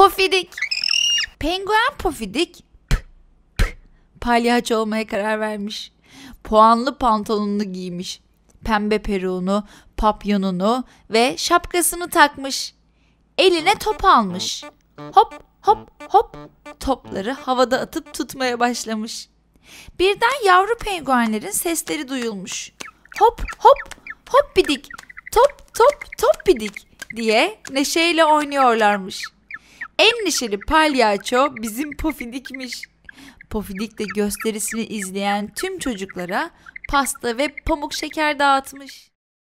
Pofidik. Penguen pofidik pıh, pıh, palyaço olmaya karar vermiş. Puanlı pantolonunu giymiş. Pembe peruğunu, papyonunu ve şapkasını takmış. Eline top almış. Hop hop hop topları havada atıp tutmaya başlamış. Birden yavru penguenlerin sesleri duyulmuş. Hop hop hop bidik, top top top bidik diye neşeyle oynuyorlarmış.'' En neşeli palyaço bizim Pofidik'miş. Pofidik de gösterisini izleyen tüm çocuklara pasta ve pamuk şeker dağıtmış.